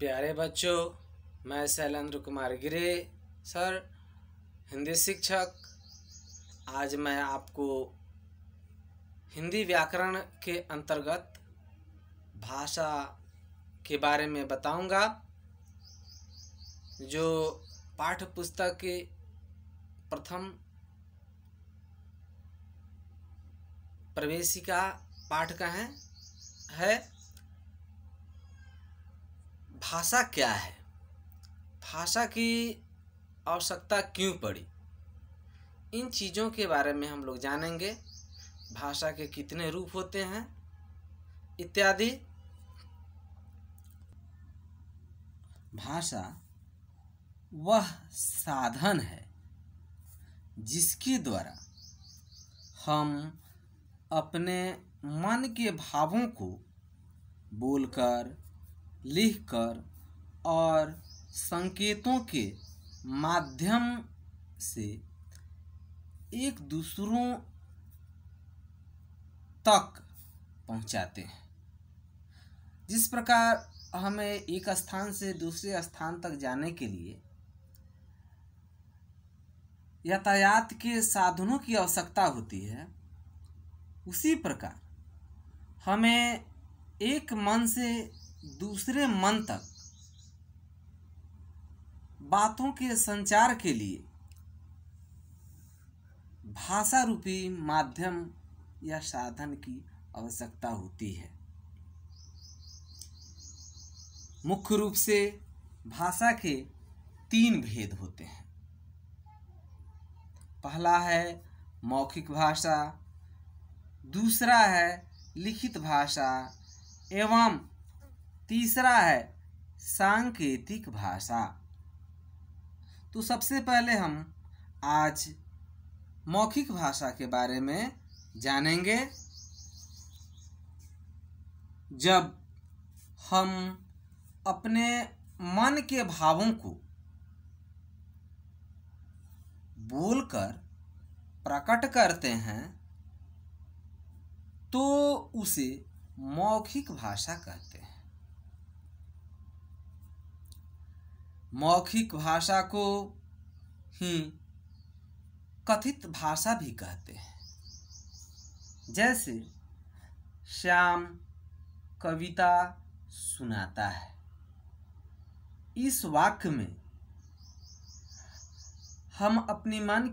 प्यारे बच्चों मैं शैलेंद्र कुमार गिरे सर हिंदी शिक्षक आज मैं आपको हिंदी व्याकरण के अंतर्गत भाषा के बारे में बताऊंगा जो पाठ पुस्तक के प्रथम प्रवेशिका पाठ का है, है भाषा क्या है भाषा की आवश्यकता क्यों पड़ी इन चीज़ों के बारे में हम लोग जानेंगे भाषा के कितने रूप होते हैं इत्यादि भाषा वह साधन है जिसके द्वारा हम अपने मन के भावों को बोलकर लिखकर और संकेतों के माध्यम से एक दूसरों तक पहुंचाते हैं जिस प्रकार हमें एक स्थान से दूसरे स्थान तक जाने के लिए यातायात के साधनों की आवश्यकता होती है उसी प्रकार हमें एक मन से दूसरे मन तक बातों के संचार के लिए भाषा रूपी माध्यम या साधन की आवश्यकता होती है मुख्य रूप से भाषा के तीन भेद होते हैं पहला है मौखिक भाषा दूसरा है लिखित भाषा एवं तीसरा है सांकेतिक भाषा तो सबसे पहले हम आज मौखिक भाषा के बारे में जानेंगे जब हम अपने मन के भावों को बोलकर प्रकट करते हैं तो उसे मौखिक भाषा कहते हैं मौखिक भाषा को ही कथित भाषा भी कहते हैं जैसे श्याम कविता सुनाता है इस वाक्य में हम अपने मन